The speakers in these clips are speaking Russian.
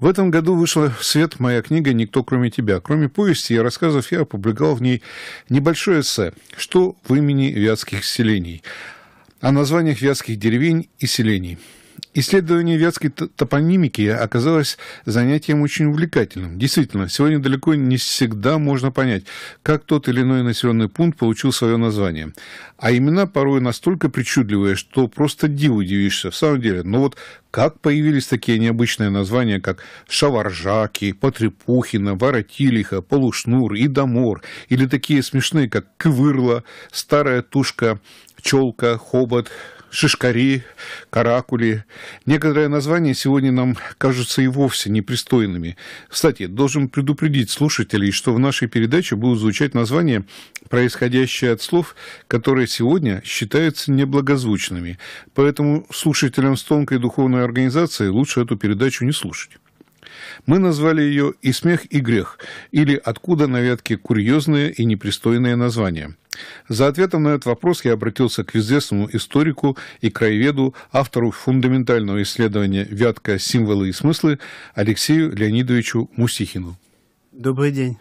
В этом году вышла в свет моя книга «Никто, кроме тебя». Кроме повести и рассказов я опубликовал в ней небольшое эссе «Что в имени вятских селений?» о названиях вятских деревень и селений – Исследование вятской топонимики оказалось занятием очень увлекательным. Действительно, сегодня далеко не всегда можно понять, как тот или иной населенный пункт получил свое название. А имена порой настолько причудливые, что просто диву удивишься. В самом деле, ну вот как появились такие необычные названия, как Шаваржаки, Потрепухина, Воротилиха, Полушнур, Идомор, или такие смешные, как Квырла, Старая Тушка, Челка, Хобот – шишкари, каракули. Некоторые названия сегодня нам кажутся и вовсе непристойными. Кстати, должен предупредить слушателей, что в нашей передаче будут звучать названия, происходящие от слов, которые сегодня считаются неблагозвучными. Поэтому слушателям с тонкой духовной организацией лучше эту передачу не слушать. Мы назвали ее «И смех, и грех» или «Откуда на ветке курьезные и непристойные названия». За ответом на этот вопрос я обратился к известному историку и краеведу, автору фундаментального исследования «Вятка. Символы и смыслы» Алексею Леонидовичу Мусихину. Добрый день.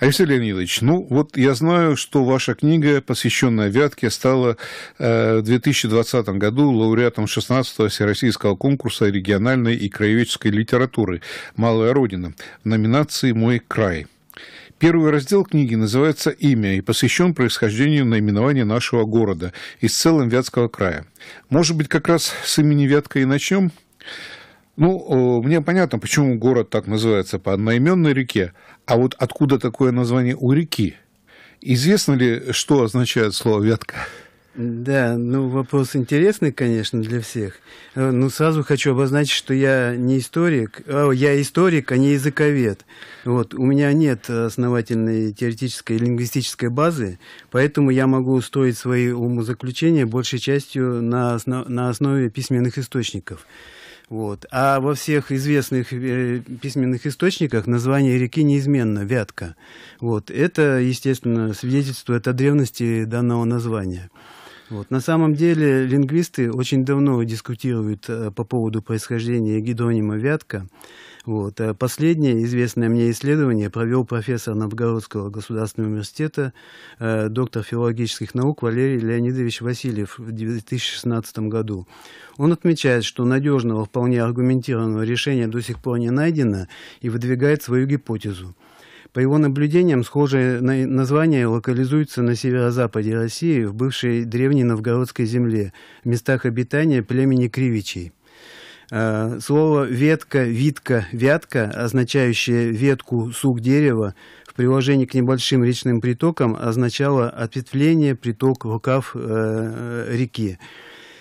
Алексей Леонидович, ну вот я знаю, что ваша книга, посвященная Вятке, стала э, в 2020 году лауреатом 16-го Всероссийского конкурса региональной и краеведческой литературы «Малая Родина» в номинации «Мой край». Первый раздел книги называется «Имя» и посвящен происхождению наименования нашего города из целым Вятского края. Может быть, как раз с имени Вятка и начнем? Ну, э, мне понятно, почему город так называется по одноименной реке, а вот откуда такое название у реки? Известно ли, что означает слово «ветка»? Да, ну вопрос интересный, конечно, для всех. Э, ну сразу хочу обозначить, что я не историк, а я историк, а не языковед. Вот, у меня нет основательной теоретической и лингвистической базы, поэтому я могу устроить свои умозаключения большей частью на, основ на основе письменных источников. Вот. А во всех известных э, письменных источниках название реки неизменно Вятка. Вот. Это, естественно, свидетельствует о древности данного названия. Вот. На самом деле лингвисты очень давно дискутируют э, по поводу происхождения гидронима Вятка. Вот. А последнее известное мне исследование провел профессор Новгородского государственного университета, э, доктор филологических наук Валерий Леонидович Васильев в 2016 году. Он отмечает, что надежного, вполне аргументированного решения до сих пор не найдено и выдвигает свою гипотезу. По его наблюдениям, схожее название локализуется на северо-западе России, в бывшей древней новгородской земле, в местах обитания племени Кривичей. Э, слово «ветка», «витка», «вятка», означающее ветку, сук дерева, в приложении к небольшим речным притокам означало ответвление, приток, рукав э, э, реки.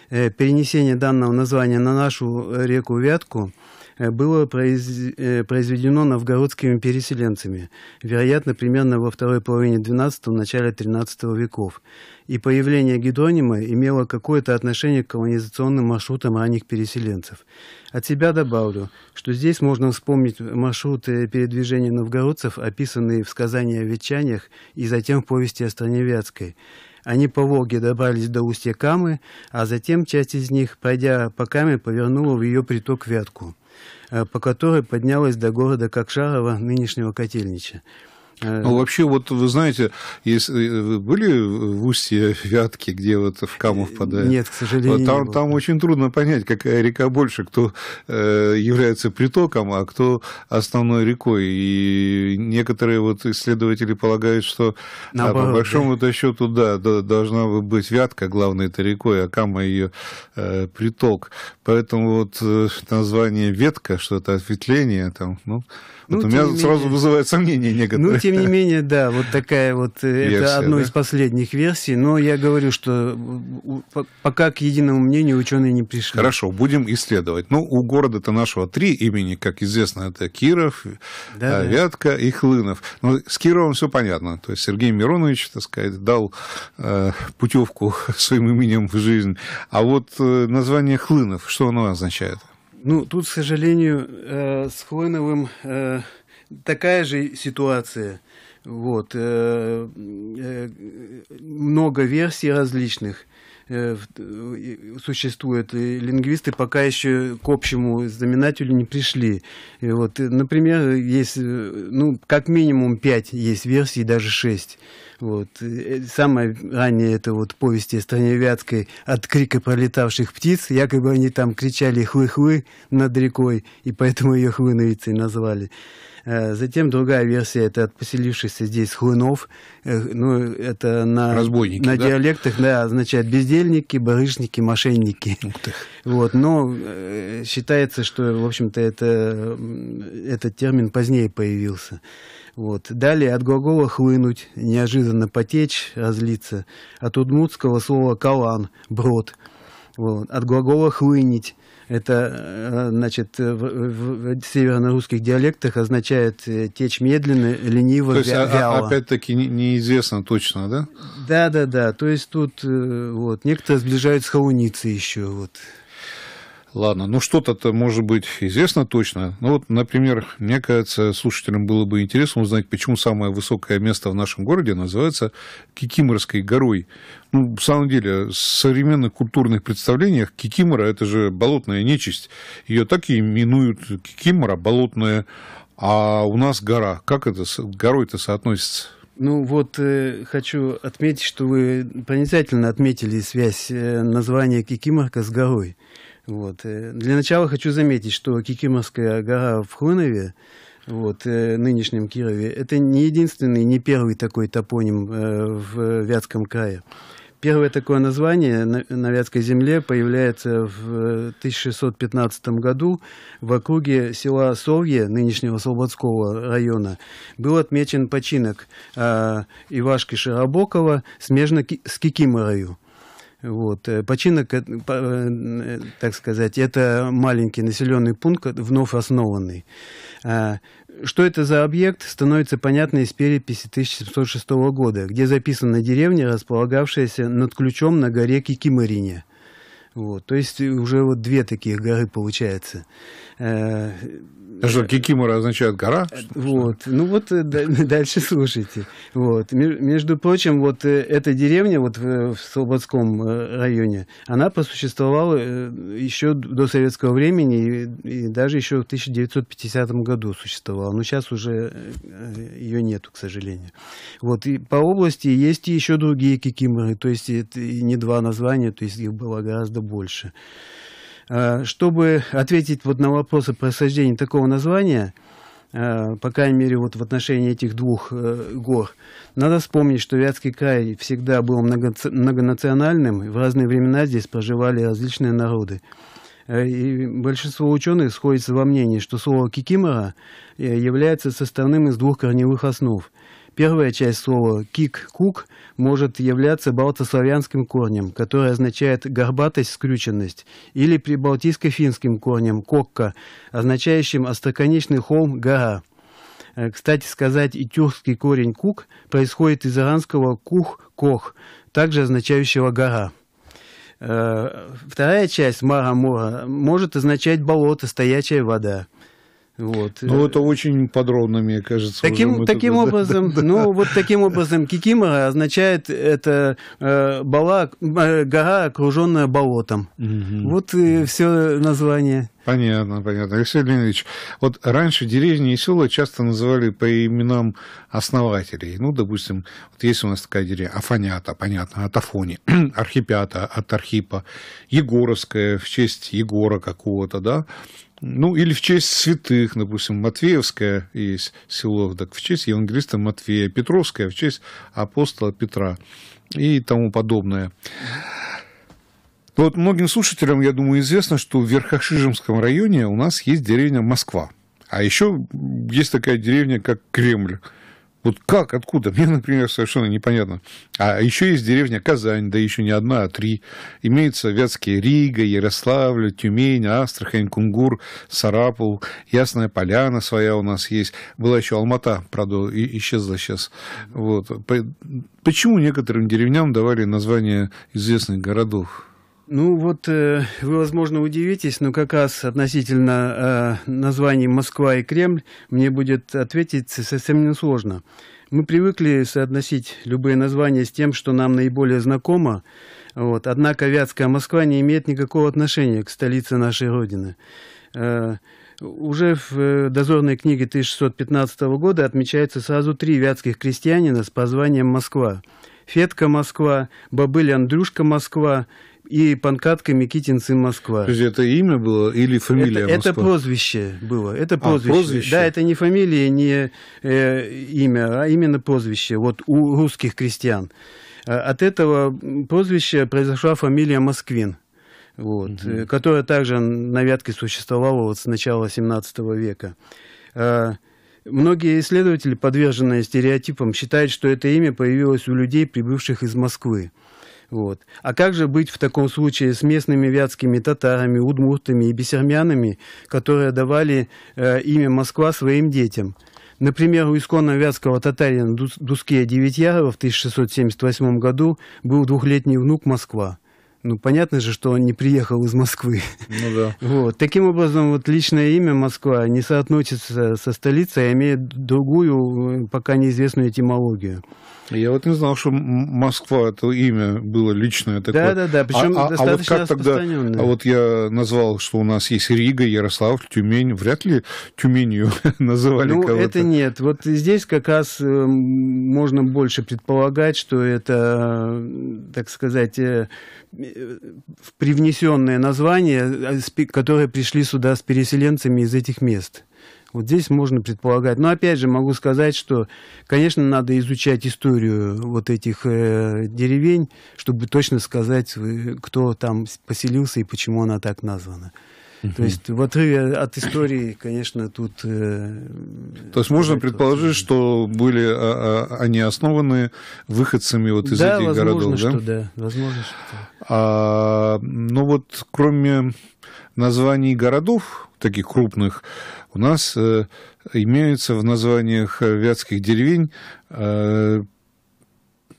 Перенесение данного названия на нашу реку Вятку – Э, было произ... Э, произведено новгородскими переселенцами, вероятно, примерно во второй половине XII – начале XIII веков, и появление гидронима имело какое-то отношение к колонизационным маршрутам ранних переселенцев. От себя добавлю, что здесь можно вспомнить маршруты передвижения новгородцев, описанные в сказании о ветчаниях и затем в повести о стране Вятской. Они по Волге добрались до устья Камы, а затем часть из них, пройдя по Каме, повернула в ее приток Вятку. Э, по которой поднялась до города Кокшарова, нынешнего Котельнича. Э, ну, вообще, вот вы знаете, если, э, вы были в устье Вятки, где вот в Каму впадает? Нет, к сожалению. Там, не там очень трудно понять, какая река больше, кто э, является притоком, а кто основной рекой. И некоторые вот исследователи полагают, что а, Наоборот, по большому да. счету, да, да, должна быть Вятка главной этой рекой, а Кама ее э, приток. Поэтому вот э, название ветка, что это ответвление, там, ну, ну вот у меня менее, сразу вызывает сомнение некоторые. Ну, тем не менее, да, вот такая вот, э, Версия, это одно да? из последних версий, но я говорю, что пока к единому мнению ученые не пришли. Хорошо, будем исследовать. Ну, у города-то нашего три имени, как известно, это Киров, да, э, Вятка да. и Хлынов. Но с Кировым все понятно, то есть Сергей Миронович, так сказать, дал э, путевку своим именем в жизнь. А вот э, название Хлынов, что оно означает? Ну, тут, к сожалению, э, с Хлойновым э, такая же ситуация. Вот, э, э, много версий различных э, э, существует. И лингвисты пока еще к общему знаменателю не пришли. И вот, э, например, есть, ну, как минимум пять есть версий, даже шесть. Вот. Э, самое раннее это вот повести Вятской «От крика пролетавших птиц». Якобы они там кричали «хлы-хлы» над рекой, и поэтому ее «хлыновицей» назвали. Э, затем другая версия это от поселившихся здесь хлынов. Э, ну, это на, Разбойники, на да? диалектах, да, означает бездельники, барышники, мошенники. Вот, но считается, что, в общем-то, это, этот термин позднее появился. Вот. Далее от глагола «хлынуть», неожиданно потечь, озлиться. От удмуртского слова «калан», «брод». Вот. От глагола «хлынить». Это, э, значит, э, в, в, в северно-русских диалектах означает э, течь медленно, лениво, То есть, а, а вяло. опять-таки, неизвестно точно, да? Да-да-да. То есть, тут вот некоторые сближают с холуницей еще. Вот. Ладно, ну что-то-то, может быть, известно точно. Ну вот, например, мне кажется, слушателям было бы интересно узнать, почему самое высокое место в нашем городе называется Кикиморской горой. Ну, в самом деле, в современных культурных представлениях Кикимора – это же болотная нечисть. Ее так и именуют Кикимора, болотная. А у нас гора. Как это с горой-то соотносится? Ну вот э, хочу отметить, что вы проницательно отметили связь э, названия Кикиморка с горой. Вот. Э, для начала хочу заметить, что Кикимовская гора в Хлынове, вот, э, нынешнем Кирове, это не единственный, не первый такой топоним э, в Вятском крае. Первое такое название на, на Вятской земле появляется в 1615 году в округе села Совье, нынешнего Слободского района, был отмечен починок а, Ивашки Широбокова смежно ки с Кикиморою. Вот. Э, починок, э, э, так сказать, это маленький населенный пункт, вновь основанный. А, что это за объект, становится понятно из переписи 1706 года, где записана деревня, располагавшаяся над ключом на горе Кикимарине. Вот. То есть уже вот две таких горы получается. А что, Кикимора означает гора? Э, вот. Ну вот э, дальше слушайте. Вот. Между прочим, вот эта деревня вот в Слободском районе, она посуществовала еще до советского времени и, даже еще в 1950 году существовала. Но сейчас уже ее нету, к сожалению. Вот. И по области есть еще другие кикиморы, то есть это не два названия, то есть их было гораздо больше. Э, чтобы ответить вот на вопросы происхождении такого названия, э, по крайней мере, вот в отношении этих двух э, гор, надо вспомнить, что Вятский край всегда был многонациональным, и в разные времена здесь проживали различные народы. И большинство ученых сходится во мнении, что слово «кикимора» является составным из двух корневых основ – Первая часть слова «кик-кук» может являться балтославянским корнем, который означает «горбатость, скрюченность», или прибалтийско-финским корнем «кокка», означающим «остроконечный холм, гора». Э, кстати сказать, и тюркский корень «кук» происходит из иранского «кух-кох», также означающего «гора». Э, вторая часть «мара-мора» может означать «болото, стоячая вода». Вот. Ну, это очень подробно, мне кажется. Таким, таким это... образом, да, да, ну, вот таким образом, Кикимора означает это э, бала, э, гора, окруженная болотом. Угу. Вот и все название. Понятно, понятно. Алексей Леонидович, вот раньше деревни и села часто называли по именам основателей. Ну, допустим, вот есть у нас такая деревня Афанята, понятно, от Афони, Архипята, от Архипа, Егоровская в честь Егора какого-то, да? Ну, или в честь святых, допустим, Матвеевское есть село, так в честь евангелиста Матвея, Петровское в честь апостола Петра и тому подобное. Вот многим слушателям, я думаю, известно, что в Верхошижемском районе у нас есть деревня Москва. А еще есть такая деревня, как Кремль. Вот как, откуда? Мне, например, совершенно непонятно. А еще есть деревня Казань, да еще не одна, а три. Имеются вятские Рига, Ярославль, Тюмень, Астрахань, Кунгур, Сарапул, Ясная Поляна своя у нас есть. Была еще Алмата, правда, исчезла сейчас. Вот. Почему некоторым деревням давали название известных городов? Ну вот э, вы, возможно, удивитесь, но как раз относительно э, названий Москва и Кремль мне будет ответить совсем несложно. Мы привыкли соотносить любые названия с тем, что нам наиболее знакомо. Вот. Однако Вятская Москва не имеет никакого отношения к столице нашей Родины. Э, уже в дозорной книге 1615 года отмечается сразу три вятских крестьянина с прозванием «Москва». Фетка Москва, Бобыль Андрюшка Москва и Панкратка Микитин, сын Москва. То есть это имя было или фамилия это, Москва? Это прозвище было. Это а, прозвище. А, прозвище. Да, это не фамилия, не э, имя, а именно прозвище. Вот у русских крестьян. А, от этого прозвища произошла фамилия Москвин вот, угу. которая также на Вятке существовала вот с начала 17 века. А, многие исследователи, подверженные стереотипам, считают, что это имя появилось у людей, прибывших из Москвы. Вот. А как же быть в таком случае с местными вятскими татарами, удмуртами и бесермянами, которые давали э, имя Москва своим детям? Например, у исконно вятского татарина Дуске Девятьярова в 1678 году был двухлетний внук Москва. Ну, понятно же, что он не приехал из Москвы. Ну да. Вот. Таким образом, вот личное имя Москва не соотносится со столицей, а имеет другую, пока неизвестную этимологию. Я вот не знал, что Москва это имя было личное такое. Да, да, да, причем а, достаточно а вот как тогда, А вот я назвал, что у нас есть Рига, Ярославль, Тюмень. Вряд ли Тюменью называли ну, кого-то. это нет. Вот здесь как раз э, можно больше предполагать, что это, э, так сказать, э, привнесенное название, которые пришли сюда с переселенцами из этих мест. Вот здесь можно предполагать. Но опять же могу сказать, что, конечно, надо изучать историю вот этих э, деревень, чтобы точно сказать, э, кто там поселился и почему она так названа. Uh То есть в отрыве от истории, конечно, тут... Э, То есть можно предположить, что были а, а, они основаны выходцами вот из да, этих возможно, городов, что да? да? Возможно, что да. А, ну вот кроме названий городов, таких крупных, у нас э, имеются в названиях э, вятских деревень э,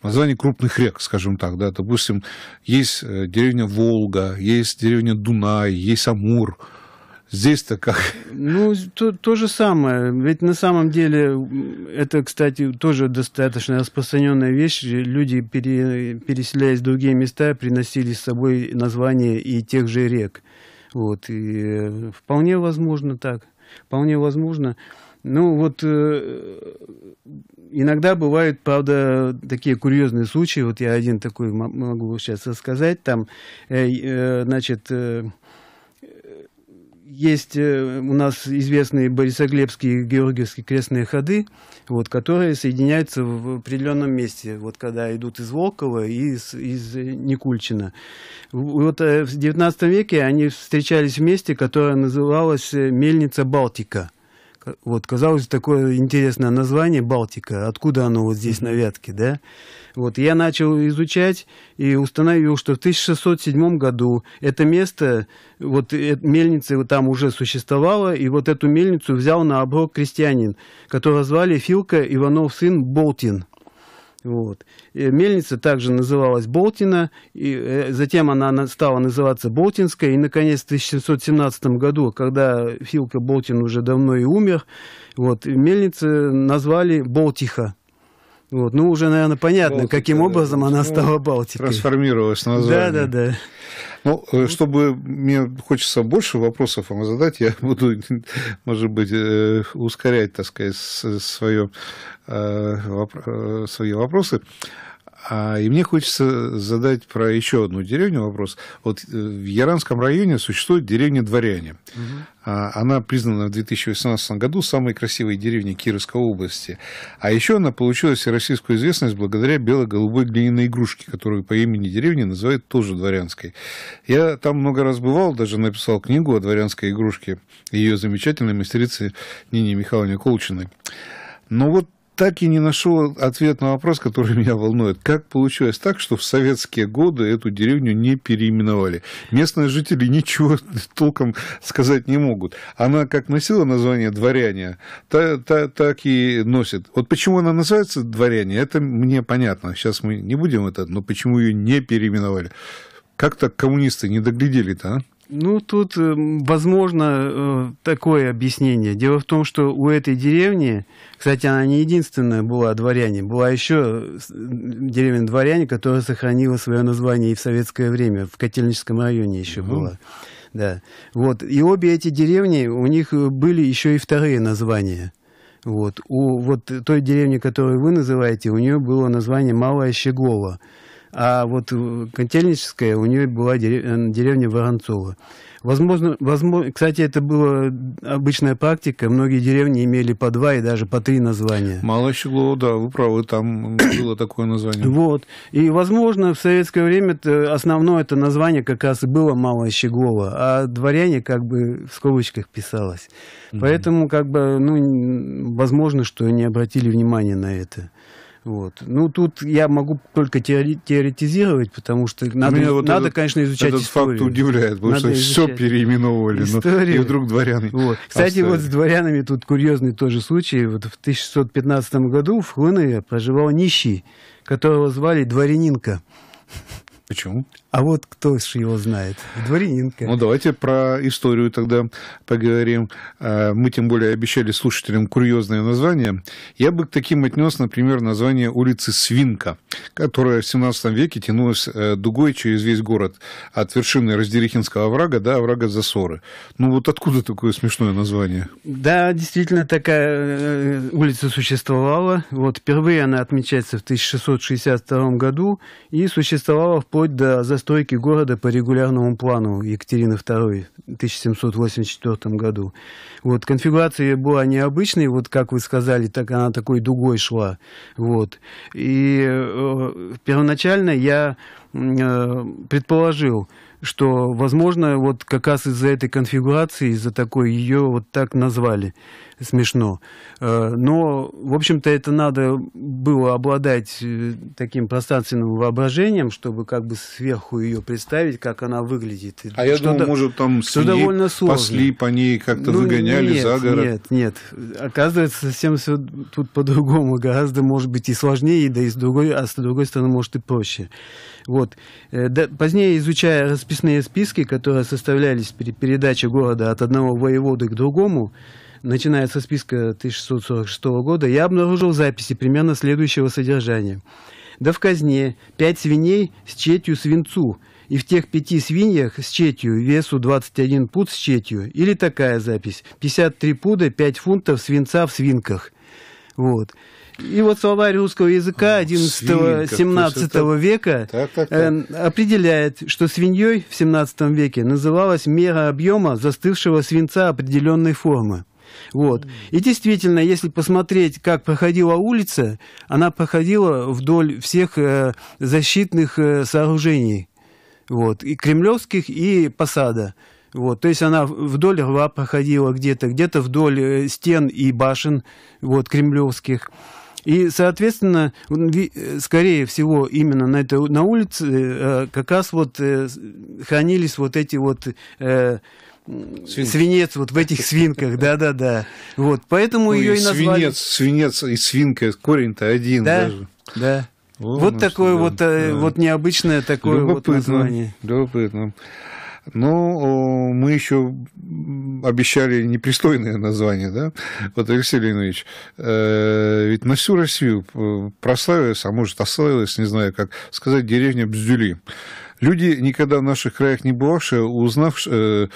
название крупных рек, скажем так, да, допустим, есть э, деревня Волга, есть деревня Дунай, есть Амур. Здесь-то как? Ну, то, то же самое. Ведь на самом деле это, кстати, тоже достаточно распространенная вещь. Люди, пере, переселяясь в другие места, приносили с собой названия и тех же рек. Вот, и вполне возможно так, вполне возможно. Ну, вот э, иногда бывают, правда, такие курьезные случаи. Вот я один такой могу сейчас рассказать. Там, э, э, значит, есть э, у нас известные борисоглебские и георгиевские крестные ходы, вот, которые соединяются в определенном месте, вот, когда идут из Волкова и из, из Никульчина. Вот э, в XIX веке они встречались в месте, которое называлось э, Мельница Балтика – вот, казалось, такое интересное название «Балтика». Откуда оно вот здесь на Вятке, да? Вот, я начал изучать и установил, что в 1607 году это место, вот э, мельница там уже существовала, и вот эту мельницу взял на оборот крестьянин, которого звали Филка Иванов сын Болтин. Вот. Э, мельница также называлась Болтина, и э, затем она стала называться Болтинская, и, наконец, в 1717 году, когда Филка Болтин уже давно и умер, вот, мельницы назвали Болтиха. Вот. Ну, уже, наверное, понятно, Балтика, каким образом да, она ну, стала Балтикой. Трансформировалась название. Да, да, да. Ну, э, чтобы мне хочется больше вопросов вам задать, я буду, может быть, э, ускорять, так сказать, свое, э, свои вопросы. А, и мне хочется задать про еще одну деревню вопрос. Вот э, в Яранском районе существует деревня Дворяне. Угу. А, она признана в 2018 году самой красивой деревней Кировской области. А еще она получила всероссийскую известность благодаря бело-голубой глиняной игрушке, которую по имени деревни называют тоже дворянской. Я там много раз бывал, даже написал книгу о дворянской игрушке ее замечательной мастерицы Нине Михайловне Колчиной. Но вот так и не нашел ответ на вопрос, который меня волнует. Как получилось так, что в советские годы эту деревню не переименовали? Местные жители ничего толком сказать не могут. Она как носила название «Дворяне», та, та, так и носит. Вот почему она называется «Дворяне», это мне понятно. Сейчас мы не будем это, но почему ее не переименовали? Как так коммунисты не доглядели-то, а? Ну, тут, э, возможно, э, такое объяснение. Дело в том, что у этой деревни, кстати, она не единственная была дворяне, была еще э, деревня дворяне, которая сохранила свое название и в советское время, в Котельническом районе еще угу. была. Да. Вот. И обе эти деревни, у них были еще и вторые названия. Вот. У вот той деревни, которую вы называете, у нее было название Малая Щегола а вот э, Котельническая, у нее была э, деревня Воронцова. Возможно, возможно, кстати, это была обычная практика. Многие деревни имели по два и даже по три названия. Малощегло, да, вы правы, там было такое название. Вот. И, возможно, в советское время основное это название как раз и было Малое а дворяне как бы в скобочках писалось. Поэтому, как бы, ну, возможно, что не обратили внимания на это. Вот. Ну, тут я могу только теоретизировать, потому что надо, Меня вот надо этот, конечно, изучать этот историю. факт удивляет, потому надо что изучать. все переименовывали, ну, историю. но и вдруг дворян. Вот. Кстати, оставили. вот с дворянами тут курьезный тоже случай. Вот в 1615 году в Хлынове проживал нищий, которого звали Дворянинка. Почему? А вот кто ж его знает? Дворянинка. Ну, давайте про историю тогда поговорим. Э, мы, тем более, обещали слушателям курьезное название. Я бы к таким отнес, например, название улицы Свинка, которая в 17 веке тянулась э, дугой через весь город от вершины Разделихинского оврага до оврага Засоры. Ну, вот откуда такое смешное название? Да, действительно, такая э, улица существовала. Вот впервые она отмечается в 1662 году и существовала в вплоть до застройки города по регулярному плану Екатерины II в 1784 году. Вот, конфигурация была необычной, вот как вы сказали, так она такой дугой шла. Вот. И э, первоначально я э, предположил, что, возможно, вот как раз из-за этой конфигурации, из-за такой ее вот так назвали. Смешно. Э, но, в общем-то, это надо было обладать э, таким пространственным воображением, чтобы как бы сверху ее представить, как она выглядит. А я что думал, до... может, там что довольно сложно. по ней, как-то ну, выгоняли нет, за город. Нет, нет. Оказывается, совсем все тут по-другому. Гораздо, может быть, и сложнее, да и с другой, а с другой стороны, может, и проще. Вот. Э, позднее, изучая расписные списки, которые составлялись при передаче города от одного воеводы к другому, начиная со списка 1646 года, я обнаружил записи примерно следующего содержания. «Да в казне пять свиней с четью свинцу, и в тех пяти свиньях с четью весу 21 пуд с четью». Или такая запись. «53 пуда, 5 фунтов свинца в свинках». Вот. И вот словарь русского языка 11-17 века так, так, э, так. определяет, что свиньей в 17 веке называлась мера объема застывшего свинца определенной формы. Вот. И действительно, если посмотреть, как проходила улица, она проходила вдоль всех э, защитных э, сооружений, вот, и кремлевских, и посада. Вот, то есть она вдоль рва проходила где-то, где-то вдоль э, стен и башен вот, кремлевских. И, соответственно, э, скорее всего, именно на, этой, на улице э, как раз вот э, хранились вот эти вот... Свинец. свинец вот в этих свинках, да-да-да. Вот, поэтому ну, ее и назвали... Свинец, свинец и свинка, корень-то один да, даже. Да, О, Вот ну, такое да, вот, да. вот необычное такое любопытно, вот название. Любопытно. Ну, мы еще обещали непристойное название, да, вот Алексей Леонидович, э, ведь на всю Россию э, прославилась, а может, ославилась, не знаю, как сказать, деревня Бзюли. Люди, никогда в наших краях не бывавшие, узнав, э,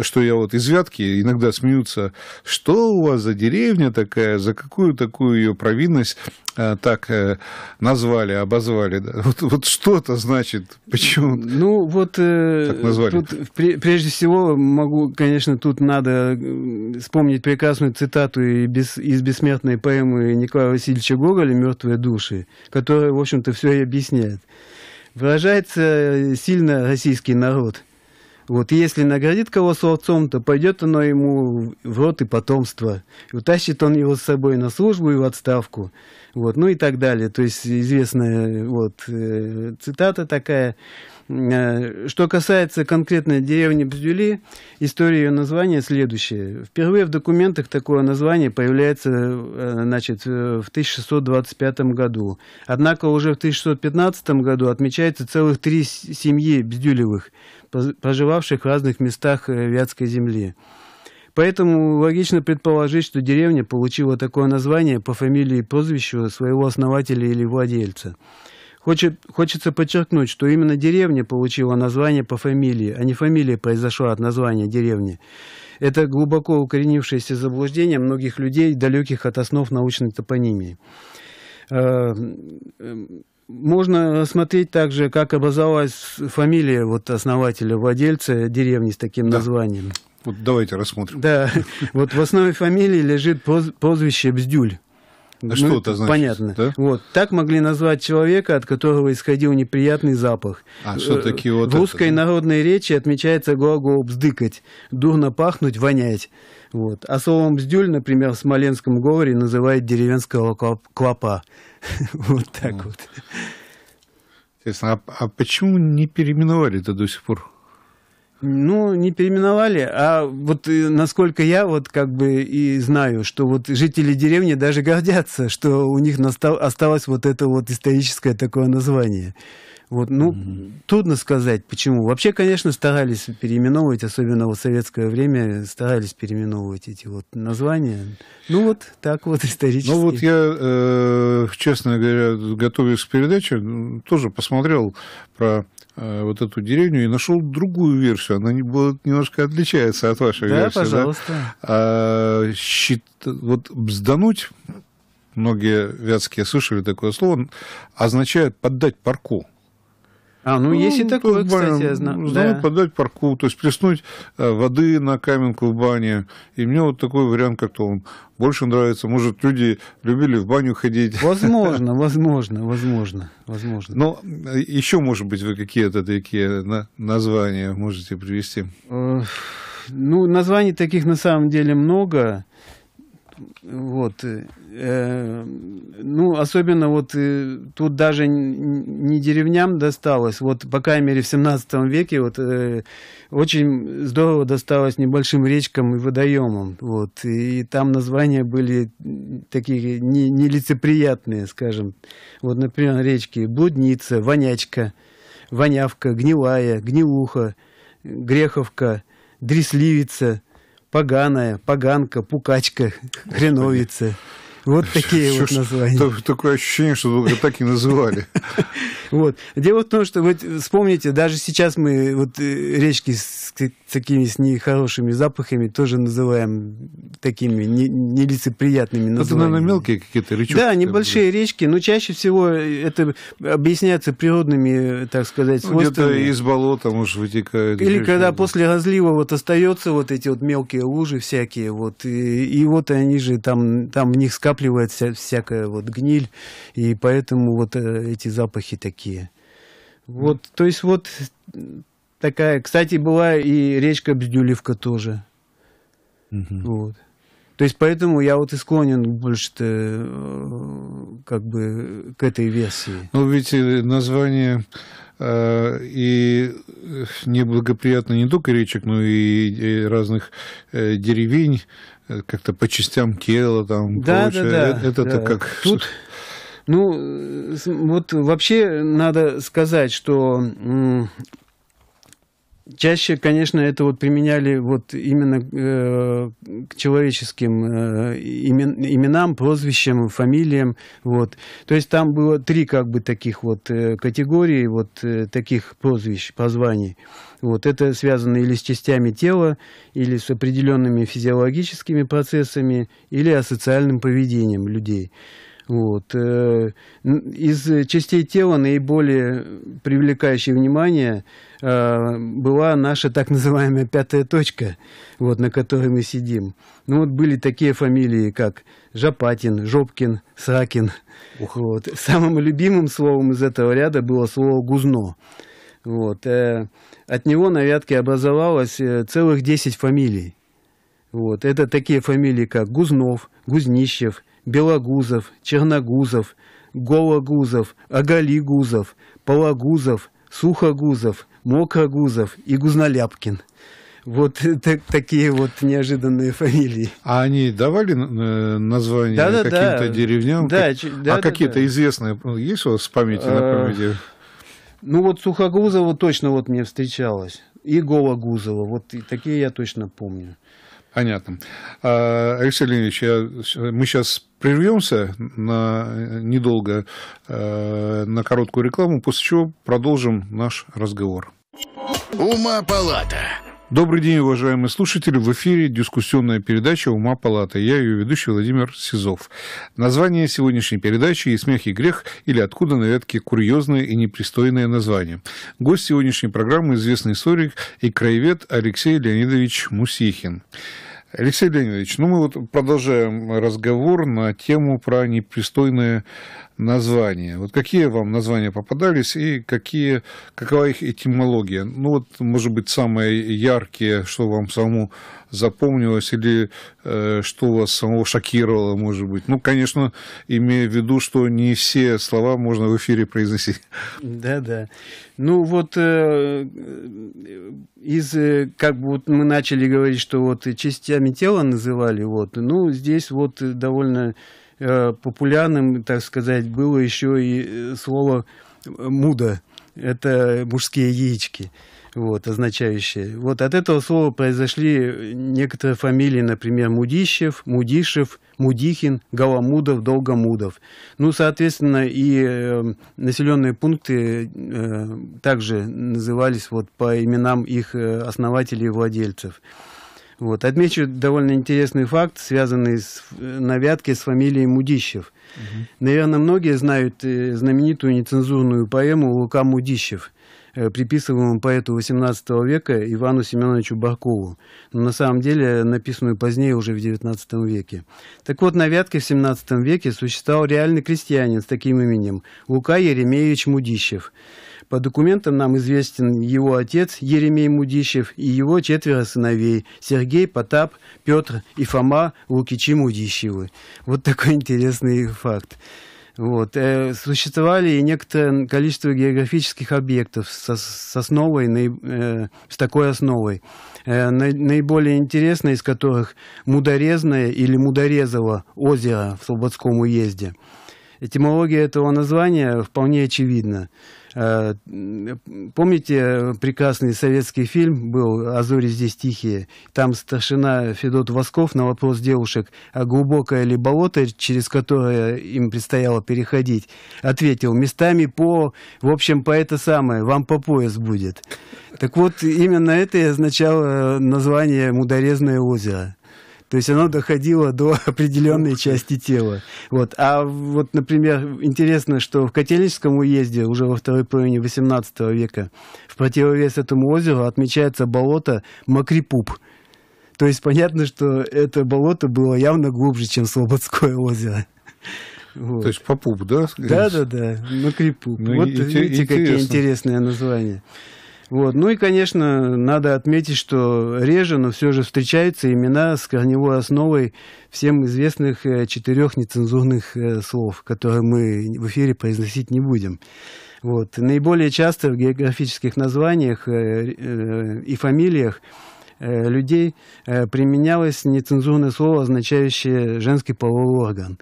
что я вот из Вятки, иногда смеются, что у вас за деревня такая, за какую такую ее провинность э, так э, назвали, обозвали. Вот, вот что это значит? Почему ну, вот, так назвали? Тут, прежде всего, могу, конечно, тут надо вспомнить прекрасную цитату из бессмертной поэмы Николая Васильевича Гоголя «Мертвые души», которая, в общем-то, все и объясняет. Выражается сильно российский народ – вот если наградит кого словцом, то пойдет оно ему в рот и потомство. И утащит он его с собой на службу и в отставку. Вот, ну и так далее. То есть известная вот, э, цитата такая. Э, Что касается конкретно деревни Бздюли, история ее названия следующая. Впервые в документах такое название появляется э, значит, э, в 1625 году. Однако уже в 1615 году отмечается целых три семьи Бздюлевых – проживавших в разных местах э, Вятской земли. Поэтому логично предположить, что деревня получила такое название по фамилии и прозвищу своего основателя или владельца. Хочет, хочется подчеркнуть, что именно деревня получила название по фамилии, а не фамилия произошла от названия деревни. Это глубоко укоренившееся заблуждение многих людей, далеких от основ научной топонимии. Э, можно смотреть также, как образовалась фамилия вот основателя, владельца деревни с таким да. названием. Вот давайте рассмотрим. Да, вот в основе фамилии лежит прозвище Бздюль. А ну, что это значит? Понятно. Да? Вот. Так могли назвать человека, от которого исходил неприятный запах. А что такие э, вот В это, русской да? народной речи отмечается глагол «бздыкать», «дурно пахнуть», «вонять». Вот. А словом «бздюль», например, в смоленском говоре называют деревенского клопа. Вот так вот. Интересно, а, а почему не переименовали это до сих пор? Ну, не переименовали, а вот э, насколько я вот как бы и знаю, что вот жители деревни даже гордятся, что у них настал осталось вот это вот историческое такое название. Вот, ну, mm-hmm. трудно сказать, почему. Вообще, конечно, старались переименовывать, особенно в советское время, старались переименовывать эти вот названия. Ну, вот так вот исторически. Ну, вот я, э, честно говоря, готовясь к передаче, ну, тоже посмотрел про э, вот эту деревню и нашел другую версию. Она не, была, немножко отличается от вашей да, версии. Пожалуйста. Да, пожалуйста. А, вот «бздануть», многие вятские слышали такое слово, означает «поддать парку». А, ну, ну есть и ну, такое, баню, кстати, я Знаю, да. подать парку, то есть плеснуть э, воды на каменку в бане. И мне вот такой вариант как-то он больше нравится. Может, люди любили в баню ходить. Возможно, возможно, возможно, возможно. Но ну, еще, может быть, вы какие-то такие названия можете привести? Э, ну, названий таких на самом деле много. Вот. Э, э, ну, особенно вот э, тут даже не деревням досталось. Вот, по крайней мере, в 17 веке вот, э, очень здорово досталось небольшим речкам и водоемам. Вот. И, и там названия были такие не, нелицеприятные, скажем. Вот, например, речки Блудница, Вонячка, Вонявка, Гнилая, Гнилуха, Греховка, Дресливица – Поганая, поганка, пукачка, хреновица. Вот такие вот названия. Такое ощущение, что так и называли. Вот. Дело в том, что вот вспомните, даже сейчас мы вот э, речки с такими с нехорошими запахами тоже называем такими нелицеприятными названиями. Это, наверное, мелкие какие-то речки. Да, небольшие речки, но чаще всего э, это объясняется природными, э, так сказать, ну, свойствами. Где-то из болота, может, вытекает. Или когда после разлива вот остается вот эти вот мелкие лужи всякие, вот, и, и вот они же там, там в них скапливаются накапливается всякая вот гниль, и поэтому вот э, эти запахи такие. Вот, то есть вот такая, кстати, была и речка Бздюлевка тоже. Угу. Вот. То есть поэтому я вот и склонен больше-то э, э, как бы к этой версии. Ну ведь название Э, и э, неблагоприятно не только речек, но и разных э, деревень, как-то по частям тела там. Да, да, да. Это-то да. как... Тут... Ну, вот вообще надо сказать, что Чаще, конечно, это вот применяли вот именно э, к человеческим э, именам, прозвищам, фамилиям. Вот. То есть там было три как бы таких вот э, категории вот э, таких прозвищ, позваний. Вот. Это связано или с частями тела, или с определенными физиологическими процессами, или асоциальным поведением людей. Вот. Э, из частей тела наиболее привлекающей внимание э, была наша так называемая пятая точка, вот, на которой мы сидим. Ну вот были такие фамилии, как Жопатин, Жопкин, Сракин. Ух. Вот. Самым любимым словом из этого ряда было слово «гузно». Вот. Э, от него на вятке образовалось целых 10 фамилий. Вот. Это такие фамилии, как Гузнов, Гузнищев, Белогузов, Черногузов, Гологузов, Агалигузов, Пологузов, Сухогузов, Мокрогузов и Гузноляпкин. Вот так, такие вот неожиданные фамилии. А они давали э, название да, да, каким-то да. деревням? Да, как... да, а да, какие-то да. известные ну, есть у вас в памяти э, на памяти? Ну вот Сухогузова точно вот мне встречалось. И Гологузова. Вот и такие я точно помню. Понятно. А, Алексей Леонидович, я, мы сейчас Прервемся на э, недолго э, на короткую рекламу, после чего продолжим наш разговор. Ума палата. Добрый день, уважаемые слушатели. В эфире дискуссионная передача «Ума палата». Я ее ведущий Владимир Сизов. Название сегодняшней передачи «И смех, и грех» или «Откуда на ветке курьезное и непристойное название». Гость сегодняшней программы – известный историк и краевед Алексей Леонидович Мусихин. Алексей Леонидович, ну мы вот продолжаем разговор на тему про непристойное название. Вот какие вам названия попадались и какие, какова их этимология? Ну вот, может быть, самые яркие, что вам самому запомнилось или э, что вас самого шокировало, может быть. Ну, конечно, имея в виду, что не все слова можно в эфире произносить. Да-да. Ну, вот э, из, э, как бы вот мы начали говорить, что вот частями тела называли, вот, ну, здесь вот довольно э, популярным, так сказать, было еще и э, слово «муда». Это мужские яички вот, означающее. Вот от этого слова произошли некоторые фамилии, например, Мудищев, Мудишев, Мудихин, Голомудов, Долгомудов. Ну, соответственно, и э, населенные пункты э, также назывались вот по именам их э, основателей и владельцев. Вот. Отмечу довольно интересный факт, связанный с, э, на с фамилией Мудищев. Угу. Наверное, многие знают э, знаменитую нецензурную поэму «Лука Мудищев». Э, приписываемому поэту XVIII века Ивану Семеновичу Бакову, но на самом деле написанную позднее уже в XIX веке. Так вот, на Вятке в XVII веке существовал реальный крестьянин с таким именем Лука Еремеевич Мудищев. По документам нам известен его отец Еремей Мудищев и его четверо сыновей Сергей, Потап, Петр и Фома Лукичи Мудищевы. Вот такой интересный факт. Вот. Э, существовали и некоторое количество географических объектов со с, основой, э, с такой основой. Э, наиболее интересное из которых Мударезное или Мударезово озеро в Слободском уезде. Этимология этого названия вполне очевидна. Э, помните прекрасный советский фильм был «А здесь тихие»? Там старшина Федот Восков на вопрос девушек, а глубокое ли болото, через которое им предстояло переходить, ответил, местами по... В общем, по это самое, вам по пояс будет. Так вот, именно это и означало э, название «Мудорезное озеро». То есть оно доходило до определенной части тела. Вот. А вот, например, интересно, что в Котельническом уезде уже во второй половине XVIII века в противовес этому озеру отмечается болото Макрипуп. То есть понятно, что это болото было явно глубже, чем Слободское озеро. Вот. То есть попуп, да? Да, да, да. Макрипуп. Ну, вот и, видите, и, какие интересные названия. Вот. Ну и, конечно, надо отметить, что реже, но все же встречаются имена с корневой основой всем известных э, четырех нецензурных э, слов, которые мы в эфире произносить не будем. Вот. Наиболее часто в географических названиях э, и фамилиях людей применялось нецензурное слово, означающее женский половой орган.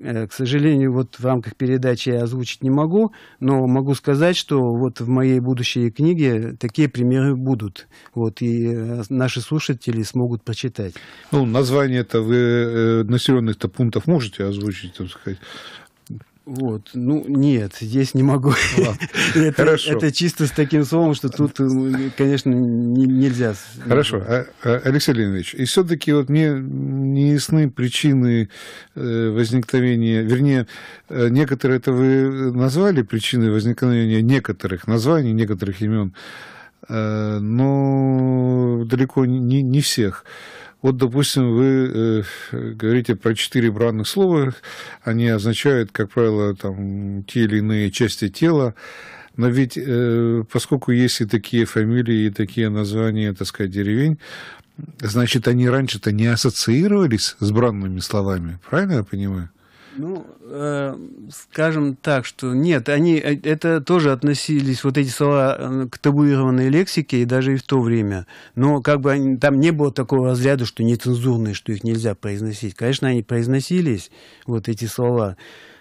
Э, к сожалению, вот в рамках передачи я озвучить не могу, но могу сказать, что вот в моей будущей книге такие примеры будут. Вот, и э, наши слушатели смогут прочитать. Ну, название-то вы э, населенных-то пунктов можете озвучить, так сказать? Вот, ну нет, здесь не могу. это, Хорошо. это чисто с таким словом, что тут, э, конечно, не, нельзя. Хорошо, а, а, Алексей Леонидович, и все-таки вот мне не ясны причины э, возникновения, вернее, э, некоторые это вы назвали причины возникновения некоторых названий, некоторых имен, но далеко не, не всех. Вот, допустим, вы э, говорите про четыре бранных слова, они означают, как правило, там, те или иные части тела, но ведь, э, поскольку есть и такие фамилии, и такие названия, так сказать, деревень, значит, они раньше-то не ассоциировались с бранными словами, правильно я понимаю? Ну, э, скажем так, что нет, они э, это тоже относились, вот эти слова э, к табуированной лексике, и даже и в то время. Но как бы они, там не было такого разряда, что нецензурные, что их нельзя произносить. Конечно, они произносились, вот эти слова.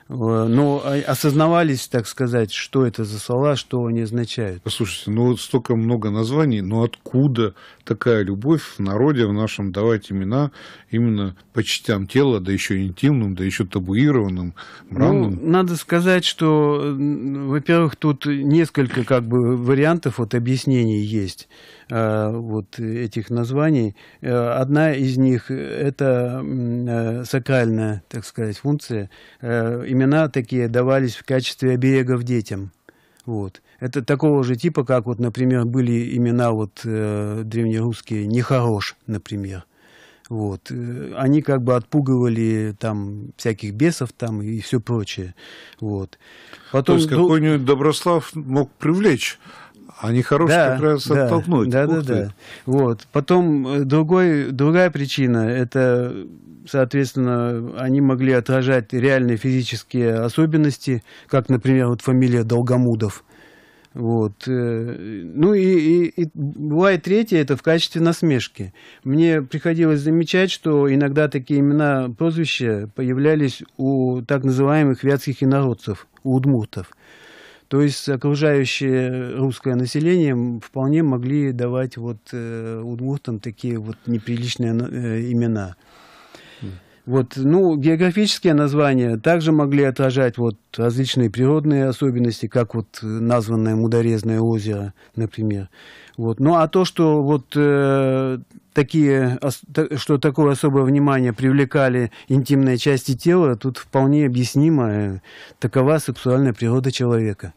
Э, но осознавались, так сказать, что это за слова, что они означают. Послушайте, ну вот столько много названий, но откуда такая любовь в народе, в нашем давать имена именно по частям тела, да еще интимным, да еще табуированным, ну, бранным? Ну, надо сказать, что, во-первых, тут несколько как бы вариантов вот объяснений есть э, вот этих названий. Э, одна из них – это сакральная, так сказать, функция имена такие давались в качестве оберегов детям. Вот. Это такого же типа, как вот, например, были имена вот э, древнерусские «Нехорош», например. Вот. Э, они как бы отпугивали там всяких бесов там и все прочее. Вот. Потом, То есть ну, какой-нибудь Доброслав мог привлечь они хорошие да, как раз да, оттолкнуть. Да, Ух да, ты. да. Вот. Потом э, другой, другая причина, это, соответственно, они могли отражать реальные физические особенности, как, например, вот фамилия Долгомудов. Вот. Э, ну и, и, и бывает третье, это в качестве насмешки. Мне приходилось замечать, что иногда такие имена, прозвища появлялись у так называемых вятских инородцев, у удмуртов. То есть окружающее русское население вполне могли давать вот э, удмуртам такие вот неприличные э, имена. Вот, ну, географические названия также могли отражать вот различные природные особенности, как вот э, названное Мудорезное озеро, например. Вот. Ну, а то, что вот э, такие, что такое особое внимание привлекали интимные части тела, тут вполне объяснимо. Такова сексуальная природа человека.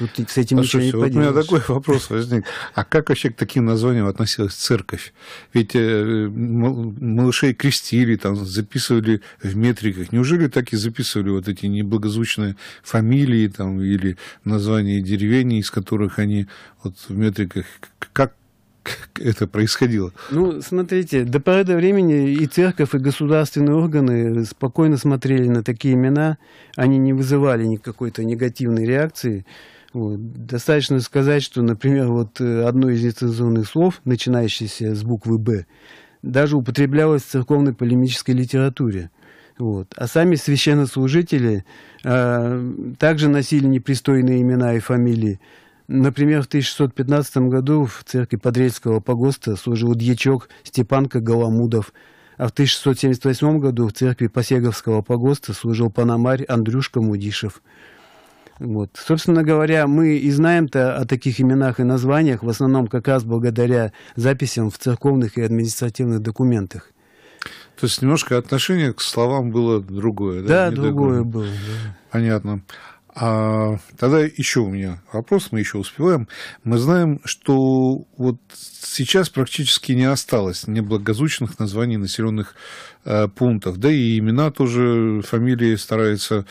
Ну, Тут с этим Слушайте, ничего не вот У меня такой вопрос возник. А как вообще к таким названиям относилась церковь? Ведь э, малышей крестили, там записывали в метриках. Неужели так и записывали вот эти неблагозвучные фамилии там, или названия деревень, из которых они вот в метриках? Как, это происходило? Ну, смотрите, до поры до времени и церковь, и государственные органы спокойно смотрели на такие имена, они не вызывали никакой-то негативной реакции. Вот. Достаточно сказать, что, например, вот э, одно из нецензурных слов, начинающееся с буквы «Б», даже употреблялось в церковной полемической литературе. Вот. А сами священнослужители э, также носили непристойные имена и фамилии. Например, в 1615 году в церкви Подрельского погоста служил дьячок Степанка Голомудов, а в 1678 году в церкви Посеговского погоста служил панамарь Андрюшка Мудишев. Вот. Собственно говоря, мы и знаем-то о таких именах и названиях в основном как раз благодаря записям в церковных и административных документах. То есть немножко отношение к словам было другое, да? Да, Не другое было. Да. Понятно. А тогда еще у меня вопрос, мы еще успеваем. Мы знаем, что вот сейчас практически не осталось неблагозвучных названий населенных э, пунктов. Да и имена тоже, фамилии стараются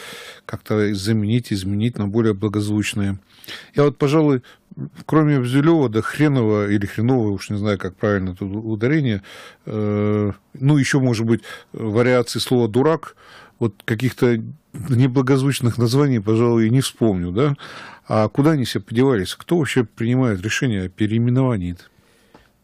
как-то заменить, изменить на более благозвучные. Я вот, пожалуй, кроме Бзелева, да Хренова или Хренова, уж не знаю, как правильно тут ударение, э, ну, еще, может быть, вариации слова «дурак», вот каких-то неблагозвучных названий, пожалуй, и не вспомню, да? А куда они себя подевались? Кто вообще принимает решение о переименовании? -то?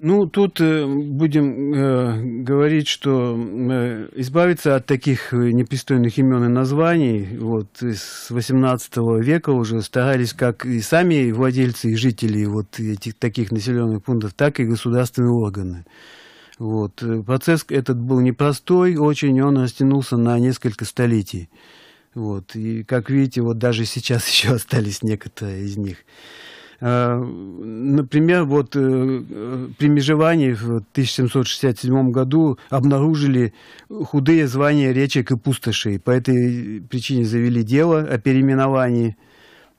Ну, тут э, будем э, говорить, что э, избавиться от таких непристойных имен и названий вот, с 18 века уже старались как и сами владельцы и жители вот этих таких населенных пунктов, так и государственные органы. Вот. Э, процесс этот был непростой очень, он растянулся на несколько столетий. Вот. И, как видите, вот даже сейчас еще остались некоторые из них. А, например, вот э, при межевании в 1767 году обнаружили худые звания речек и пустошей. По этой причине завели дело о переименовании –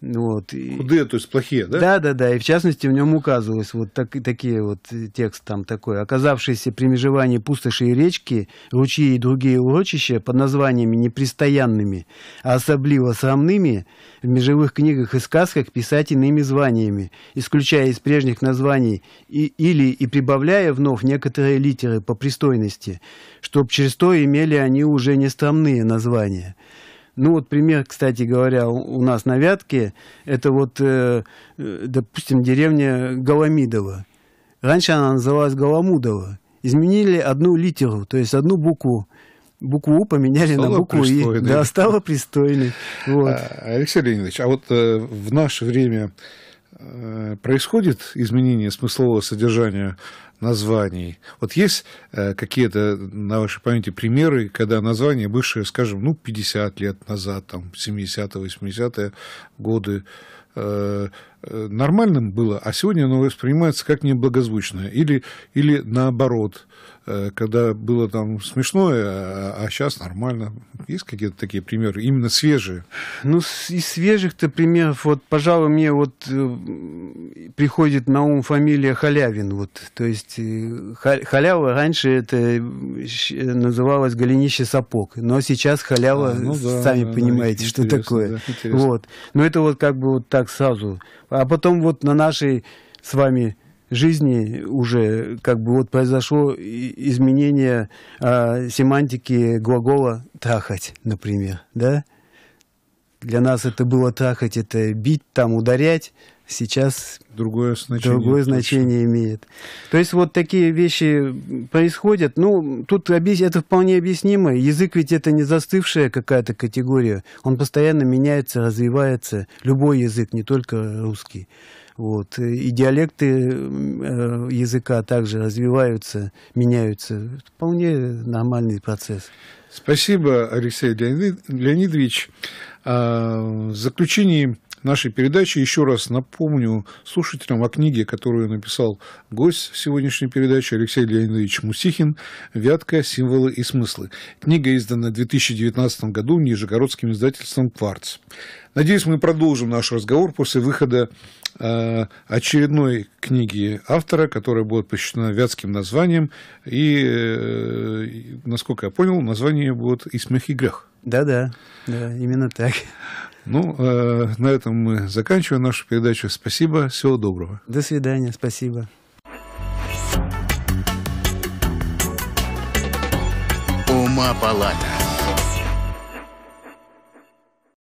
вот. Худые, то есть плохие, да? Да, да, да. И в частности в нем указывалось вот так, такие вот э, текст там такой. Оказавшиеся при межевании пустоши и речки, ручьи и другие урочища под названиями непристоянными, а особливо срамными, в межевых книгах и сказках писать иными званиями, исключая из прежних названий и, или и прибавляя вновь некоторые литеры по пристойности, чтоб через то имели они уже не страмные названия. Ну вот пример, кстати говоря, у нас на Вятке, это вот, э, э, допустим, деревня Голомидова. Раньше она называлась Голомудова. Изменили одну литеру, то есть одну букву букву У поменяли стало на букву И. Да, стало пристойной. Вот. А, Алексей Леонидович, а вот э, в наше время Э, происходит изменение смыслового содержания названий? Вот есть э, какие-то на вашей памяти примеры, когда название, бывшее, скажем, ну, 50 лет назад, там, 70-80-е годы, э, Э, нормальным было, а сегодня оно воспринимается как неблагозвучное. Или, или наоборот, э, когда было там смешное, а сейчас а нормально. Есть какие-то такие примеры, именно свежие? Ну, из свежих-то примеров, вот, пожалуй, мне вот э, приходит на ум фамилия Халявин. Вот, то есть халява раньше это называлось голенище сапог, но сейчас халява, а, ну да, сами да, понимаете, да, что такое. Да, вот. Но это вот как бы вот так сразу а потом вот на нашей с вами жизни уже как бы вот произошло изменение э, семантики глагола «трахать», например, да? Для нас это было «трахать», это «бить», там «ударять», сейчас другое значение, другое значение имеет. То есть вот такие вещи происходят. Ну, тут это вполне объяснимо. Язык ведь это не застывшая какая-то категория. Он постоянно меняется, развивается. Любой язык, не только русский. Вот. И диалекты э, языка также развиваются, меняются. Это вполне нормальный процесс. Спасибо, Алексей Леонидович. А, в заключении нашей передачи. Еще раз напомню слушателям о книге, которую написал гость сегодняшней передачи Алексей Леонидович Мусихин «Вятка. Символы и смыслы». Книга издана в 2019 году Нижегородским издательством «Кварц». Надеюсь, мы продолжим наш разговор после выхода э, очередной книги автора, которая будет посвящена вятским названиям. И, э, насколько я понял, название будет «Из и грех». Да-да, да, именно так. Ну, э, на этом мы заканчиваем нашу передачу. Спасибо, всего доброго. До свидания, спасибо. Ума палата.